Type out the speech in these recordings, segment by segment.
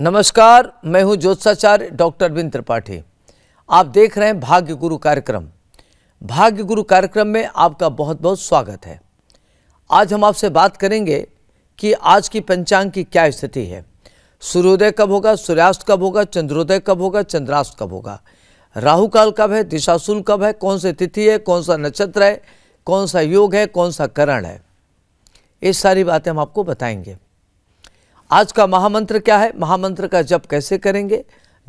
नमस्कार मैं हूं ज्योत्साचार्य डॉक्टर बिंद त्रिपाठी आप देख रहे हैं भाग्य गुरु कार्यक्रम भाग्य गुरु कार्यक्रम में आपका बहुत बहुत स्वागत है आज हम आपसे बात करेंगे कि आज की पंचांग की क्या स्थिति है सूर्योदय कब होगा सूर्यास्त कब होगा चंद्रोदय कब होगा चंद्रास्त कब होगा राहु काल कब है दिशाशूल कब है कौन सी तिथि है कौन सा नक्षत्र है कौन सा योग है कौन सा करण है ये सारी बातें हम आपको बताएंगे आज का महामंत्र क्या है महामंत्र का जप कैसे करेंगे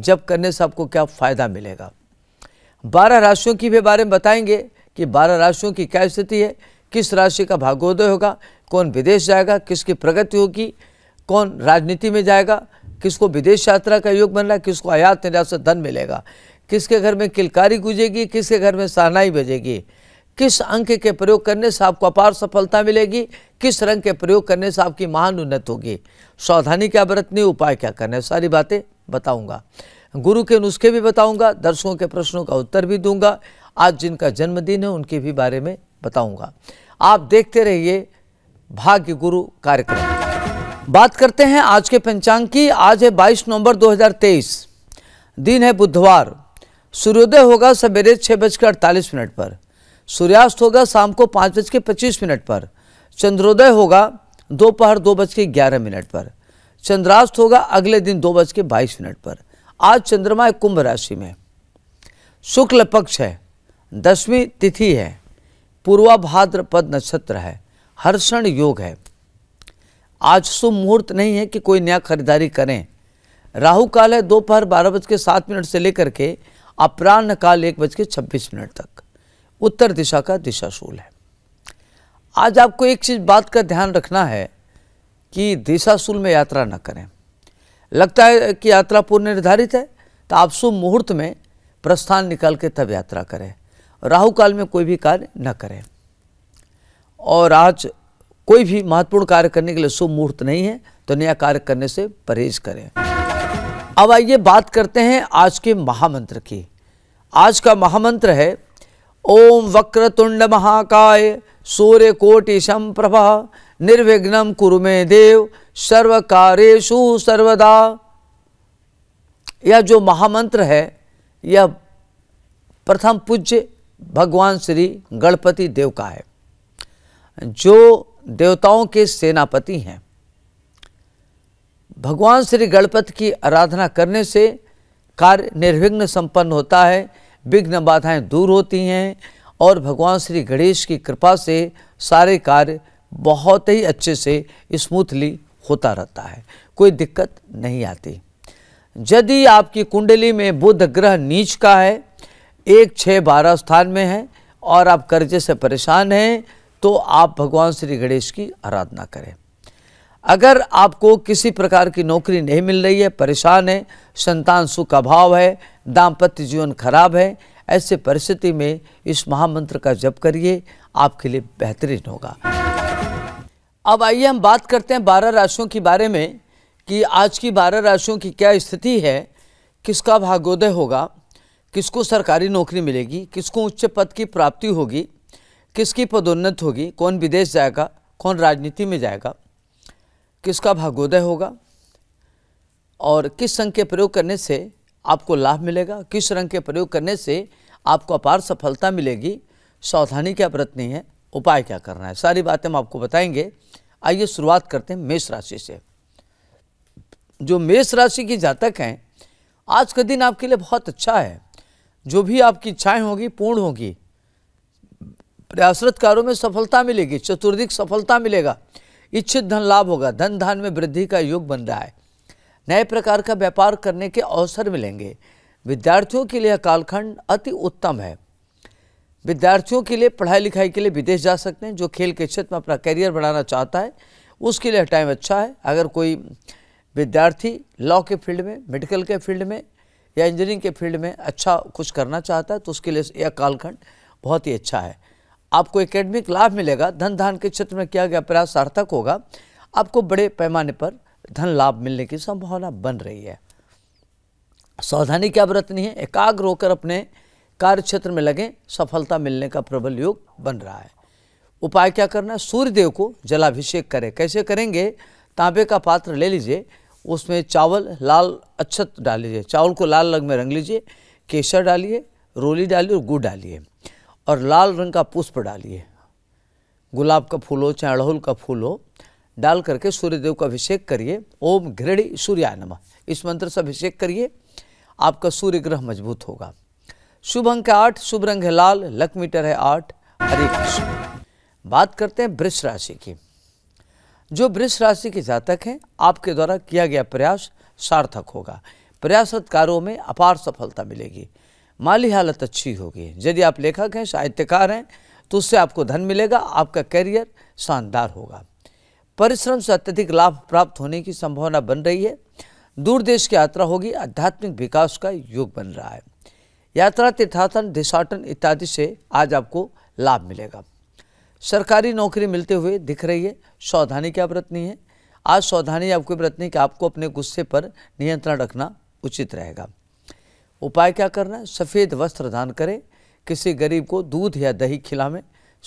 जप करने से आपको क्या फ़ायदा मिलेगा बारह राशियों की भी बारे में बताएंगे कि बारह राशियों की क्या स्थिति है किस राशि का भागोदय होगा कौन विदेश जाएगा किसकी प्रगति होगी कौन राजनीति में जाएगा किसको विदेश यात्रा का योग बन रहा है किसको आयात निर्यात से धन मिलेगा किसके घर में किलकारी गुजेगी किसके घर में सहनाई बजेगी किस अंक के प्रयोग करने से आपको अपार सफलता मिलेगी किस रंग के प्रयोग करने से आपकी महान उन्नत होगी सावधानी क्या बरतनी उपाय क्या करना है सारी बातें बताऊंगा गुरु के नुस्खे भी बताऊंगा दर्शकों के प्रश्नों का उत्तर भी दूंगा आज जिनका जन्मदिन है उनके भी बारे में बताऊंगा आप देखते रहिए भाग्य गुरु कार्यक्रम बात करते हैं आज के पंचांग की आज है बाईस नवंबर दो दिन है बुधवार सूर्योदय होगा सवेरे छः बजकर अड़तालीस मिनट पर सूर्यास्त होगा शाम को पाँच बज के पच्चीस मिनट पर चंद्रोदय होगा दोपहर दो बज के ग्यारह मिनट पर चंद्रास्त होगा अगले दिन दो बज के बाईस मिनट पर आज चंद्रमा है कुंभ राशि में शुक्ल पक्ष है दसवीं तिथि है पद नक्षत्र है हर्षण योग है आज शुभ मुहूर्त नहीं है कि कोई नया खरीदारी करें राहु काल है दोपहर बारह बज के सात मिनट से लेकर के अपराह्न काल एक बज के छब्बीस मिनट तक उत्तर दिशा का दिशाशूल है आज आपको एक चीज़ बात का ध्यान रखना है कि दिशाशूल में यात्रा न करें लगता है कि यात्रा पूर्व निर्धारित है तो आप शुभ मुहूर्त में प्रस्थान निकाल के तब यात्रा करें राहु काल में कोई भी कार्य न करें और आज कोई भी महत्वपूर्ण कार्य करने के लिए शुभ मुहूर्त नहीं है तो नया कार्य करने से परहेज करें अब आइए बात करते हैं आज के महामंत्र की आज का महामंत्र है ओम वक्रतुंड महाकाय सूर्य कोटि संप्रभा निर्विघ्न कुरु मे देव सर्वकारेशु सर्वदा यह जो महामंत्र है यह प्रथम पूज्य भगवान श्री गणपति देव का है जो देवताओं के सेनापति हैं भगवान श्री गणपति की आराधना करने से कार्य निर्विघ्न संपन्न होता है विघ्न बाधाएं दूर होती हैं और भगवान श्री गणेश की कृपा से सारे कार्य बहुत ही अच्छे से स्मूथली होता रहता है कोई दिक्कत नहीं आती यदि आपकी कुंडली में बुध ग्रह नीच का है एक छः बारह स्थान में है और आप कर्जे से परेशान हैं तो आप भगवान श्री गणेश की आराधना करें अगर आपको किसी प्रकार की नौकरी नहीं मिल रही है परेशान है संतान सुख अभाव है दाम्पत्य जीवन खराब है ऐसे परिस्थिति में इस महामंत्र का जप करिए आपके लिए बेहतरीन होगा अब आइए हम बात करते हैं बारह राशियों के बारे में कि आज की बारह राशियों की क्या स्थिति है किसका भागोदय होगा किसको सरकारी नौकरी मिलेगी किसको उच्च पद की प्राप्ति होगी किसकी पदोन्नत होगी कौन विदेश जाएगा कौन राजनीति में जाएगा किसका भागोदय होगा और किस संघ के प्रयोग करने से आपको लाभ मिलेगा किस रंग के प्रयोग करने से आपको अपार सफलता मिलेगी सावधानी क्या बरतनी है उपाय क्या करना है सारी बातें हम आपको बताएंगे आइए शुरुआत करते हैं मेष राशि से जो मेष राशि की जातक हैं आज का दिन आपके लिए बहुत अच्छा है जो भी आपकी इच्छाएं होगी पूर्ण होगी प्रयासरत कार्यों में सफलता मिलेगी चतुर्दिक सफलता मिलेगा इच्छित धन लाभ होगा धन धान में वृद्धि का योग बन रहा है नए प्रकार का व्यापार करने के अवसर मिलेंगे विद्यार्थियों के लिए कालखंड अति उत्तम है विद्यार्थियों के लिए पढ़ाई लिखाई के लिए विदेश जा सकते हैं जो खेल के क्षेत्र में अपना करियर बनाना चाहता है उसके लिए टाइम अच्छा है अगर कोई विद्यार्थी लॉ के फील्ड में मेडिकल के फील्ड में या इंजीनियरिंग के फील्ड में अच्छा कुछ करना चाहता है तो उसके लिए यह कालखंड बहुत ही अच्छा है आपको एकेडमिक लाभ मिलेगा धन धान के क्षेत्र में किया गया प्रयास सार्थक होगा आपको बड़े पैमाने पर धन लाभ मिलने की संभावना बन रही है सावधानी क्या बरतनी है एकाग्र होकर अपने कार्य क्षेत्र में लगे सफलता मिलने का प्रबल योग बन रहा है उपाय क्या करना है सूर्यदेव को जलाभिषेक करें कैसे करेंगे तांबे का पात्र ले लीजिए उसमें चावल लाल अच्छत डाल लीजिए चावल को लाल रंग में रंग लीजिए केसर डालिए रोली डालिए और गुड़ डालिए और लाल रंग का पुष्प डालिए गुलाब का फूल हो चाहे अड़हुल का फूल हो डाल करके सूर्यदेव का अभिषेक करिए ओम घृणी सूर्याय नम इस मंत्र से अभिषेक करिए आपका सूर्य ग्रह मजबूत होगा शुभ अंक है आठ शुभ रंग है लाल लक मीटर है आठ हरे कृष्ण बात करते हैं वृक्ष राशि की जो वृक्ष राशि के जातक हैं आपके द्वारा किया गया प्रयास सार्थक होगा प्रयास कार्यों में अपार सफलता मिलेगी माली हालत अच्छी होगी यदि आप लेखक हैं साहित्यकार हैं तो उससे आपको धन मिलेगा आपका करियर शानदार होगा परिश्रम से अत्यधिक लाभ प्राप्त होने की संभावना बन रही है दूर देश की यात्रा होगी आध्यात्मिक विकास का योग बन रहा है यात्रा तीर्थाटन दिशाटन इत्यादि से आज आपको लाभ मिलेगा सरकारी नौकरी मिलते हुए दिख रही है सावधानी क्या बरतनी है आज सावधानी आपको बरतनी कि आपको अपने गुस्से पर नियंत्रण रखना उचित रहेगा उपाय क्या करना है सफ़ेद वस्त्र दान करें किसी गरीब को दूध या दही खिलावें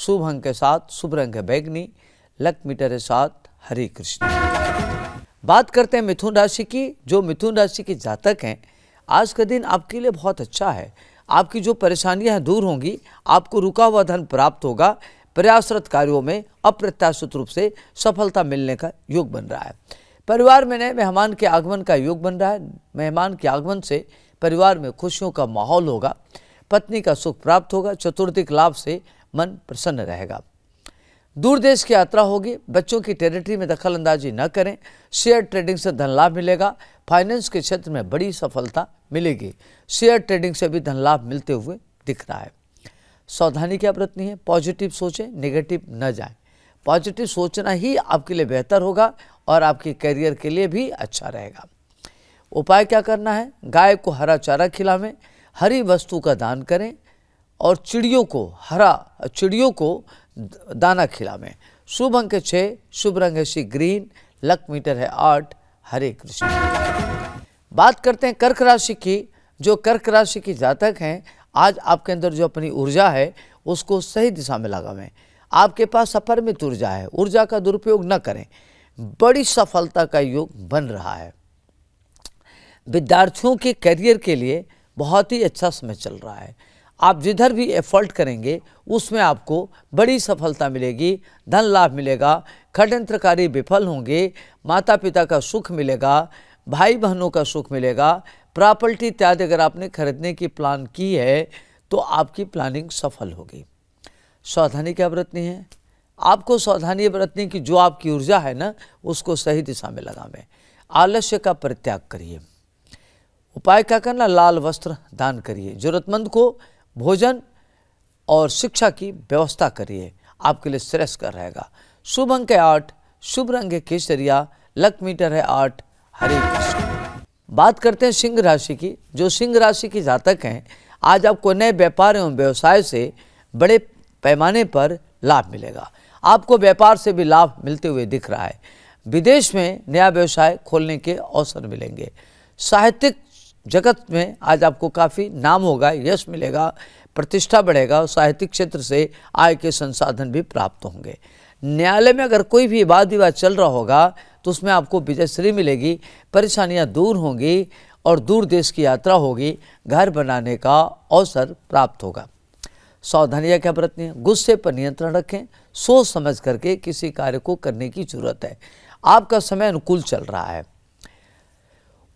शुभ अंक के साथ शुभ रंग है बैगनी लक मीटर के साथ हरे कृष्ण बात करते हैं मिथुन राशि की जो मिथुन राशि के जातक हैं आज का दिन आपके लिए बहुत अच्छा है आपकी जो परेशानियां हैं दूर होंगी आपको रुका हुआ धन प्राप्त होगा प्रयासरत कार्यों में अप्रत्याशित रूप से सफलता मिलने का योग बन रहा है परिवार में नए मेहमान के आगमन का योग बन रहा है मेहमान के आगमन से परिवार में खुशियों का माहौल होगा पत्नी का सुख प्राप्त होगा चतुर्थिक लाभ से मन प्रसन्न रहेगा दूर देश की यात्रा होगी बच्चों की टेरिटरी में दखल अंदाजी न करें शेयर ट्रेडिंग से धन लाभ मिलेगा फाइनेंस के क्षेत्र में बड़ी सफलता मिलेगी शेयर ट्रेडिंग से भी धन लाभ मिलते हुए दिख रहा है सावधानी क्या बरतनी है पॉजिटिव सोचें नेगेटिव न जाएं पॉजिटिव सोचना ही आपके लिए बेहतर होगा और आपके करियर के लिए भी अच्छा रहेगा उपाय क्या करना है गाय को हरा चारा खिलावें हरी वस्तु का दान करें और चिड़ियों को हरा चिड़ियों को दाना खिला में शुभ अंक छः शुभ रंग है सी ग्रीन लक मीटर है आठ हरे कृष्ण बात करते हैं कर्क राशि की जो कर्क राशि की जातक हैं आज आपके अंदर जो अपनी ऊर्जा है उसको सही दिशा में लगावें आपके पास अपरमित ऊर्जा है ऊर्जा का दुरुपयोग न करें बड़ी सफलता का योग बन रहा है विद्यार्थियों के करियर के लिए बहुत ही अच्छा समय चल रहा है आप जिधर भी एफर्ट करेंगे उसमें आपको बड़ी सफलता मिलेगी धन लाभ मिलेगा खडयंत्रकारी विफल होंगे माता पिता का सुख मिलेगा भाई बहनों का सुख मिलेगा प्रॉपर्टी इत्यादि अगर आपने खरीदने की प्लान की है तो आपकी प्लानिंग सफल होगी सावधानी क्या बरतनी है आपको सावधानी बरतनी की जो आपकी ऊर्जा है ना उसको सही दिशा में लगावें आलस्य का परित्याग करिए उपाय क्या करना लाल वस्त्र दान करिए जरूरतमंद को भोजन और शिक्षा की व्यवस्था करिए आपके लिए कर रहेगा शुभ अंक है आठ शुभ रंग है केसरिया लक मीटर है आठ हरे कृष्ण बात करते हैं सिंह राशि की जो सिंह राशि की जातक हैं आज आपको नए व्यापार एवं व्यवसाय से बड़े पैमाने पर लाभ मिलेगा आपको व्यापार से भी लाभ मिलते हुए दिख रहा है विदेश में नया व्यवसाय खोलने के अवसर मिलेंगे साहित्यिक जगत में आज आपको काफ़ी नाम होगा यश मिलेगा प्रतिष्ठा बढ़ेगा और साहित्यिक क्षेत्र से आय के संसाधन भी प्राप्त होंगे न्यायालय में अगर कोई भी वाद विवाद चल रहा होगा तो उसमें आपको विजयश्री मिलेगी परेशानियां दूर होंगी और दूर देश की यात्रा होगी घर बनाने का अवसर प्राप्त होगा सावधानियाँ क्या बरतनी है गुस्से पर नियंत्रण रखें सोच समझ करके किसी कार्य को करने की जरूरत है आपका समय अनुकूल चल रहा है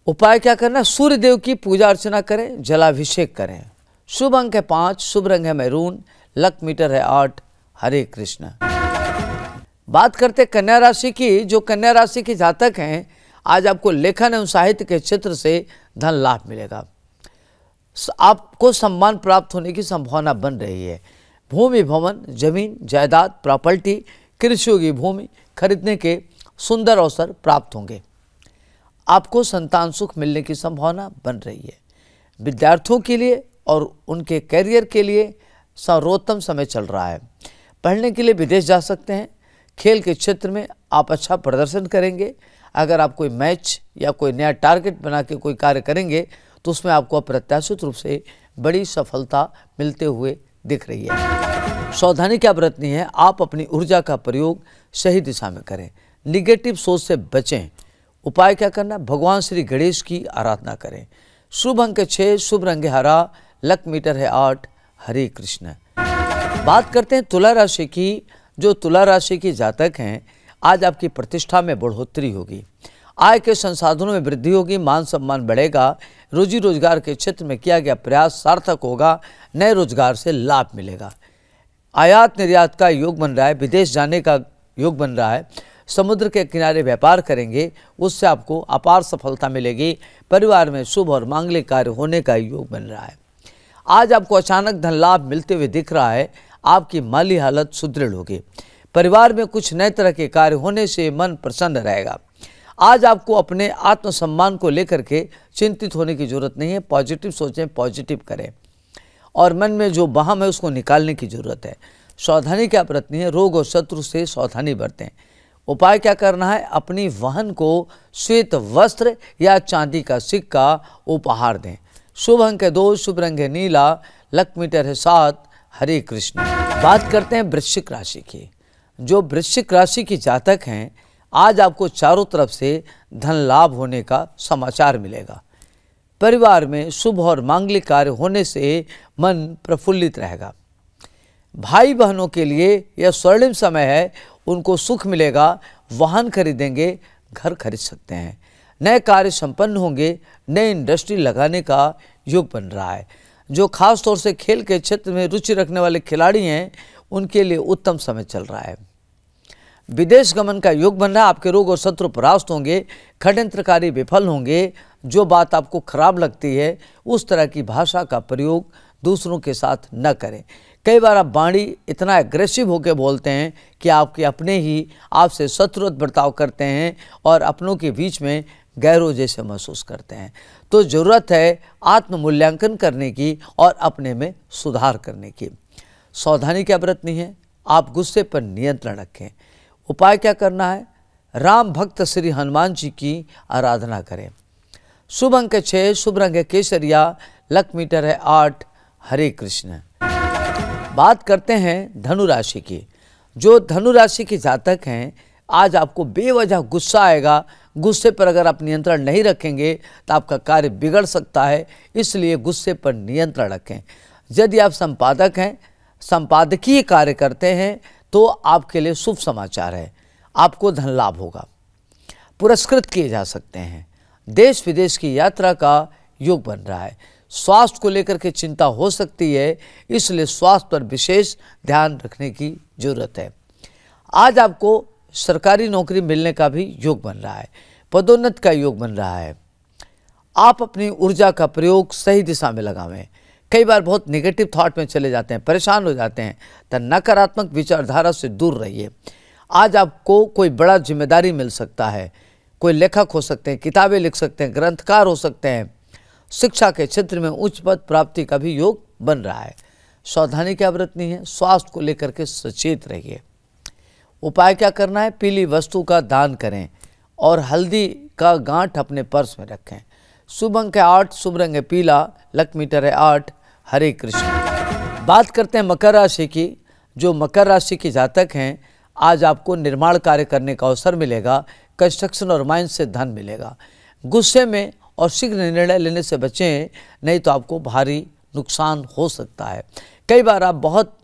उपाय क्या करना सूर्य देव की पूजा अर्चना करें जलाभिषेक करें शुभ अंक है पांच शुभ रंग है मैरून लक मीटर है आठ हरे कृष्ण बात करते कन्या राशि की जो कन्या राशि के जातक हैं आज आपको लेखन एवं साहित्य के क्षेत्र से धन लाभ मिलेगा आपको सम्मान प्राप्त होने की संभावना बन रही है भूमि भवन जमीन जायदाद प्रॉपर्टी कृषि की भूमि खरीदने के सुंदर अवसर प्राप्त होंगे आपको संतान सुख मिलने की संभावना बन रही है विद्यार्थियों के लिए और उनके करियर के लिए सर्वोत्तम समय चल रहा है पढ़ने के लिए विदेश जा सकते हैं खेल के क्षेत्र में आप अच्छा प्रदर्शन करेंगे अगर आप कोई मैच या कोई नया टारगेट बना के कोई कार्य करेंगे तो उसमें आपको अप्रत्याशित रूप से बड़ी सफलता मिलते हुए दिख रही है सावधानी क्या बरतनी है आप अपनी ऊर्जा का प्रयोग सही दिशा में करें निगेटिव सोच से बचें उपाय क्या करना भगवान श्री गणेश की आराधना करें शुभ अंक छः शुभ रंग हरा लक मीटर है आठ हरे कृष्ण बात करते हैं तुला राशि की जो तुला राशि की जातक हैं आज आपकी प्रतिष्ठा में बढ़ोतरी होगी आय के संसाधनों में वृद्धि होगी मान सम्मान बढ़ेगा रोजी रोजगार के क्षेत्र में किया गया प्रयास सार्थक होगा नए रोजगार से लाभ मिलेगा आयात निर्यात का योग बन रहा है विदेश जाने का योग बन रहा है समुद्र के किनारे व्यापार करेंगे उससे आपको अपार सफलता मिलेगी परिवार में शुभ और मांगलिक कार्य होने का योग बन रहा है आज आपको अचानक धन लाभ मिलते हुए दिख रहा है आपकी माली हालत सुदृढ़ होगी परिवार में कुछ नए तरह के कार्य होने से मन प्रसन्न रहेगा आज आपको अपने आत्मसम्मान को लेकर के चिंतित होने की जरूरत नहीं है पॉजिटिव सोचें पॉजिटिव करें और मन में जो बहम है उसको निकालने की जरूरत है सावधानी क्या बरतनी है रोग और शत्रु से सावधानी बरतें उपाय क्या करना है अपनी वहन को श्वेत वस्त्र या चांदी का सिक्का उपहार दें शुभ अंक है दो शुभ रंग है नीला लक मीटर है सात हरे कृष्ण बात करते हैं वृश्चिक राशि की जो वृश्चिक राशि की जातक हैं आज आपको चारों तरफ से धन लाभ होने का समाचार मिलेगा परिवार में शुभ और मांगलिक कार्य होने से मन प्रफुल्लित रहेगा भाई बहनों के लिए यह स्वर्णिम समय है उनको सुख मिलेगा वाहन खरीदेंगे घर खरीद सकते हैं नए कार्य संपन्न होंगे नए इंडस्ट्री लगाने का योग बन रहा है जो खास तौर से खेल के क्षेत्र में रुचि रखने वाले खिलाड़ी हैं उनके लिए उत्तम समय चल रहा है विदेश गमन का योग बन रहा है आपके रोग और शत्रु परास्त होंगे खडयंत्रकारी विफल होंगे जो बात आपको खराब लगती है उस तरह की भाषा का प्रयोग दूसरों के साथ न करें कई बार आप बाणी इतना एग्रेसिव होकर बोलते हैं कि आपके अपने ही आपसे शत्रुत बर्ताव करते हैं और अपनों के बीच में गैरों जैसे महसूस करते हैं तो ज़रूरत है आत्म मूल्यांकन करने की और अपने में सुधार करने की सावधानी क्या बरतनी है आप गुस्से पर नियंत्रण रखें उपाय क्या करना है राम भक्त श्री हनुमान जी की आराधना करें शुभ अंक छः शुभ रंग केसरिया लक मीटर है आठ हरे कृष्ण बात करते हैं धनु राशि की जो धनु राशि के जातक हैं आज आपको बेवजह गुस्सा आएगा गुस्से पर अगर आप नियंत्रण नहीं रखेंगे तो आपका कार्य बिगड़ सकता है इसलिए गुस्से पर नियंत्रण रखें यदि आप संपादक हैं संपादकीय कार्य करते हैं तो आपके लिए शुभ समाचार है आपको धन लाभ होगा पुरस्कृत किए जा सकते हैं देश विदेश की यात्रा का योग बन रहा है स्वास्थ्य को लेकर के चिंता हो सकती है इसलिए स्वास्थ्य पर विशेष ध्यान रखने की जरूरत है आज आपको सरकारी नौकरी मिलने का भी योग बन रहा है पदोन्नत का योग बन रहा है आप अपनी ऊर्जा का प्रयोग सही दिशा में लगावें कई बार बहुत नेगेटिव थॉट में चले जाते हैं परेशान हो जाते हैं तो नकारात्मक विचारधारा से दूर रहिए आज आपको कोई बड़ा जिम्मेदारी मिल सकता है कोई लेखक हो सकते हैं किताबें लिख सकते हैं ग्रंथकार हो सकते हैं शिक्षा के क्षेत्र में उच्च पद प्राप्ति का भी योग बन रहा है सावधानी क्या बरतनी है स्वास्थ्य को लेकर के सचेत रहिए उपाय क्या करना है पीली वस्तु का दान करें और हल्दी का गांठ अपने पर्स में रखें शुभ अंक है आठ शुभ रंग है पीला लक मीटर है आठ हरे कृष्ण बात करते हैं मकर राशि की जो मकर राशि के जातक हैं आज आपको निर्माण कार्य करने का अवसर मिलेगा कंस्ट्रक्शन और माइंड से धन मिलेगा गुस्से में और शीघ्र निर्णय लेने से बचें नहीं तो आपको भारी नुकसान हो सकता है कई बार आप बहुत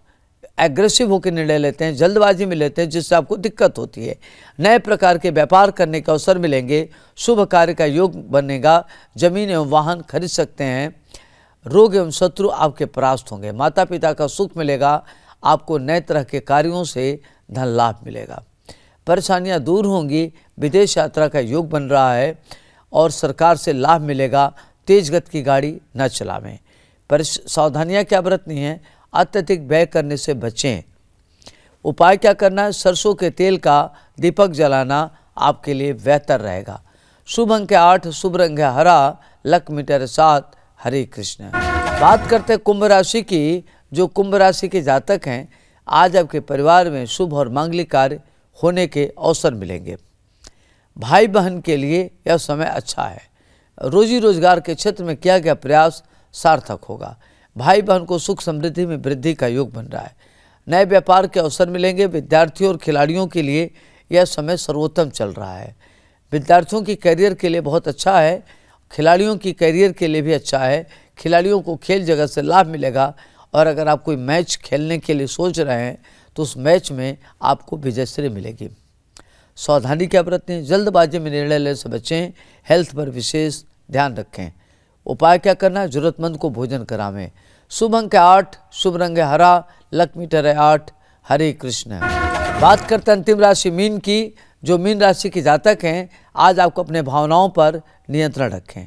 एग्रेसिव होकर निर्णय लेते हैं जल्दबाजी में लेते हैं जिससे आपको दिक्कत होती है नए प्रकार के व्यापार करने के अवसर मिलेंगे शुभ कार्य का योग बनेगा जमीन एवं वाहन खरीद सकते हैं रोग एवं शत्रु आपके परास्त होंगे माता पिता का सुख मिलेगा आपको नए तरह के कार्यों से धन लाभ मिलेगा परेशानियां दूर होंगी विदेश यात्रा का योग बन रहा है और सरकार से लाभ मिलेगा तेज गति की गाड़ी न चलावें पर सावधानियाँ क्या बरतनी हैं अत्यधिक व्यय करने से बचें उपाय क्या करना है सरसों के तेल का दीपक जलाना आपके लिए बेहतर रहेगा शुभ अंक आठ शुभ रंग है हरा लक मीटर सात हरे कृष्ण बात करते हैं कुंभ राशि की जो कुंभ राशि के जातक हैं आज आपके परिवार में शुभ और मांगलिक कार्य होने के अवसर मिलेंगे भाई बहन के लिए यह समय अच्छा है रोजी रोजगार के क्षेत्र में किया गया प्रयास सार्थक होगा भाई बहन को सुख समृद्धि में वृद्धि का योग बन रहा है नए व्यापार के अवसर मिलेंगे विद्यार्थियों और खिलाड़ियों के लिए यह समय सर्वोत्तम चल रहा है विद्यार्थियों की करियर के लिए बहुत अच्छा है खिलाड़ियों की करियर के लिए भी अच्छा है खिलाड़ियों को खेल जगत से लाभ मिलेगा और अगर आप कोई मैच खेलने के लिए सोच रहे हैं तो उस मैच में आपको विजयश्री मिलेगी सावधानी क्या बरतें जल्दबाजी में निर्णय लेने से बचें हेल्थ पर विशेष ध्यान रखें उपाय क्या करना जरूरतमंद को भोजन करावें शुभ अंक आठ शुभ रंग हरा लक्ष्मी टरे आठ हरे कृष्ण बात करते हैं अंतिम राशि मीन की जो मीन राशि के जातक हैं आज आपको अपने भावनाओं पर नियंत्रण रखें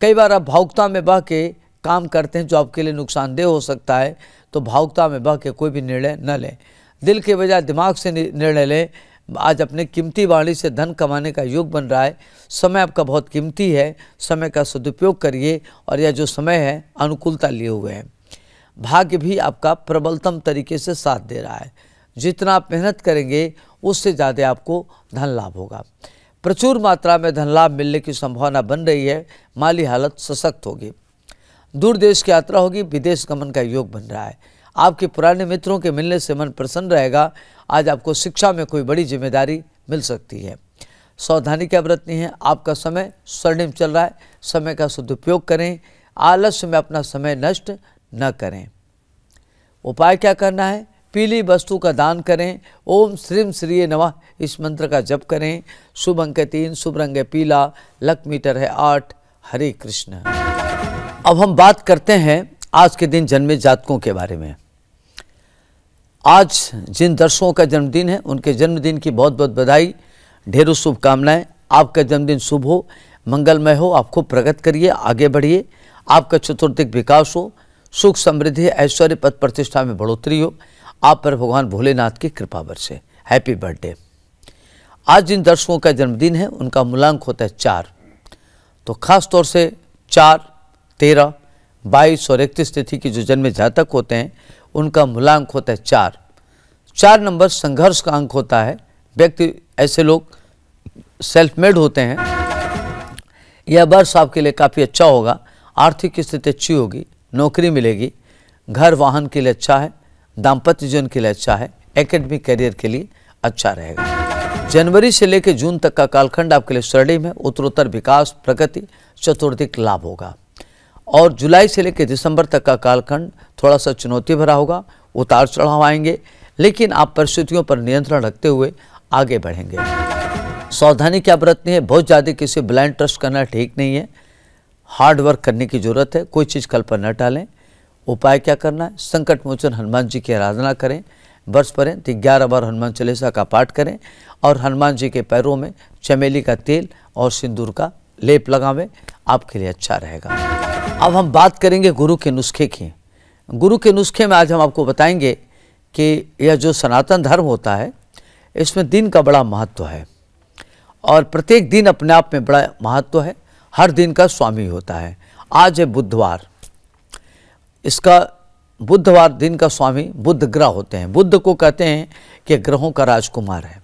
कई बार आप भावुकता में बह के काम करते हैं जो आपके लिए नुकसानदेह हो सकता है तो भावुकता में बह के कोई भी निर्णय न लें दिल के बजाय दिमाग से निर्णय लें आज अपने कीमती वाणी से धन कमाने का योग बन रहा है समय आपका बहुत कीमती है समय का सदुपयोग करिए और यह जो समय है अनुकूलता लिए हुए हैं भाग्य भी आपका प्रबलतम तरीके से साथ दे रहा है जितना आप मेहनत करेंगे उससे ज़्यादा आपको धन लाभ होगा प्रचुर मात्रा में धन लाभ मिलने की संभावना बन रही है माली हालत सशक्त होगी दूर देश की यात्रा होगी विदेश गमन का योग बन रहा है आपके पुराने मित्रों के मिलने से मन प्रसन्न रहेगा आज आपको शिक्षा में कोई बड़ी जिम्मेदारी मिल सकती है सावधानी क्या बरतनी है आपका समय स्वर्णिम चल रहा है समय का सदुपयोग करें आलस्य में अपना समय नष्ट न करें उपाय क्या करना है पीली वस्तु का दान करें ओम श्रीम श्रीय नमः इस मंत्र का जप करें शुभ अंक तीन शुभ रंग है पीला लक मीटर है आठ हरे कृष्ण अब हम बात करते हैं आज के दिन जन्मे जातकों के बारे में आज जिन दर्शकों का जन्मदिन है उनके जन्मदिन की बहुत बहुत बधाई ढेरों शुभकामनाएं आपका जन्मदिन शुभ हो मंगलमय हो आप खूब प्रगति करिए आगे बढ़िए आपका चतुर्थिक विकास हो सुख समृद्धि ऐश्वर्य पद प्रतिष्ठा में बढ़ोतरी हो आप पर भगवान भोलेनाथ की कृपा बरसे हैप्पी बर्थडे आज जिन दर्शकों का जन्मदिन है उनका मूलांक होता है चार तो खास तौर से चार तेरह बाईस और इकतीस तिथि की जो जन्म जातक होते हैं उनका मूलांक होता है चार चार नंबर संघर्ष का अंक होता है व्यक्ति ऐसे लोग सेल्फ मेड होते हैं यह वर्ष आपके लिए काफ़ी अच्छा होगा आर्थिक स्थिति अच्छी होगी नौकरी मिलेगी घर वाहन के लिए अच्छा है दाम्पत्य जीवन के लिए अच्छा है एकेडमिक करियर के लिए अच्छा रहेगा जनवरी से लेकर जून तक का कालखंड आपके लिए स्वर्णिम है उत्तरोत्तर विकास प्रगति चतुर्थिक लाभ होगा और जुलाई से लेकर दिसंबर तक का कालखंड थोड़ा सा चुनौती भरा होगा उतार चढ़ाव आएंगे लेकिन आप परिस्थितियों पर नियंत्रण रखते हुए आगे बढ़ेंगे सावधानी क्या बरतनी है बहुत ज़्यादा किसी ब्लाइंड ट्रस्ट करना ठीक नहीं है हार्ड वर्क करने की ज़रूरत है कोई चीज़ कल पर न टालें उपाय क्या करना है संकट मोचन हनुमान जी की आराधना करें वर्ष पढ़ें तो ग्यारह बार हनुमान चालीसा का पाठ करें और हनुमान जी के पैरों में चमेली का तेल और सिंदूर का लेप लगावें आपके लिए अच्छा रहेगा अब हम बात करेंगे गुरु के नुस्खे की गुरु के नुस्खे में आज हम आपको बताएंगे कि यह जो सनातन धर्म होता है इसमें दिन का बड़ा महत्व है और प्रत्येक दिन अपने आप में बड़ा महत्व है हर दिन का स्वामी होता है आज है बुधवार इसका बुधवार दिन का स्वामी बुद्ध ग्रह होते हैं बुद्ध को कहते हैं कि ग्रहों का राजकुमार है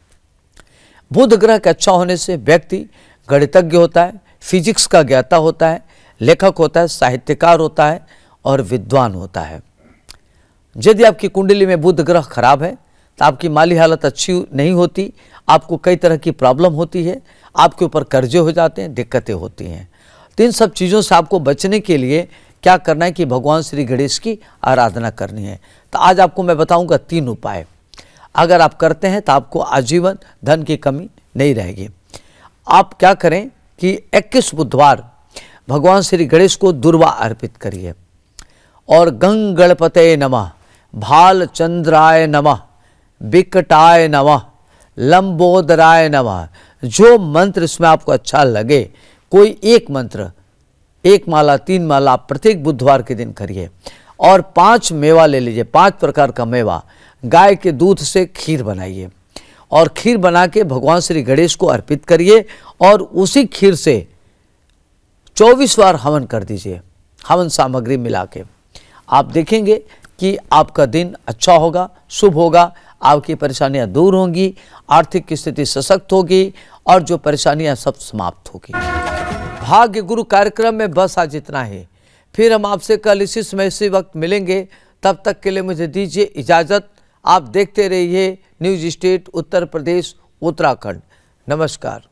बुध ग्रह के अच्छा होने से व्यक्ति गणितज्ञ होता है फिजिक्स का ज्ञाता होता है लेखक होता है साहित्यकार होता है और विद्वान होता है यदि आपकी कुंडली में बुध ग्रह खराब है तो आपकी माली हालत अच्छी नहीं होती आपको कई तरह की प्रॉब्लम होती है आपके ऊपर कर्जे हो जाते हैं दिक्कतें होती हैं तो इन सब चीज़ों से आपको बचने के लिए क्या करना है कि भगवान श्री गणेश की आराधना करनी है तो आज आपको मैं बताऊंगा तीन उपाय अगर आप करते हैं तो आपको आजीवन धन की कमी नहीं रहेगी आप क्या करें कि इक्कीस बुधवार भगवान श्री गणेश को दुर्वा अर्पित करिए और गंग गणपते नमः भाल चंद्राय नमः विकटाय नमः लंबोदराय नमः जो मंत्र इसमें आपको अच्छा लगे कोई एक मंत्र एक माला तीन माला आप प्रत्येक बुधवार के दिन करिए और पांच मेवा ले लीजिए पांच प्रकार का मेवा गाय के दूध से खीर बनाइए और खीर बना के भगवान श्री गणेश को अर्पित करिए और उसी खीर से चौबीस बार हवन कर दीजिए हवन सामग्री मिला के आप देखेंगे कि आपका दिन अच्छा होगा शुभ होगा आपकी परेशानियां दूर होंगी आर्थिक स्थिति सशक्त होगी और जो परेशानियां सब समाप्त होगी भाग्य गुरु कार्यक्रम में बस आज इतना ही फिर हम आपसे कल इसी समय इसी वक्त मिलेंगे तब तक के लिए मुझे दीजिए इजाज़त आप देखते रहिए न्यूज स्टेट उत्तर प्रदेश उत्तराखंड नमस्कार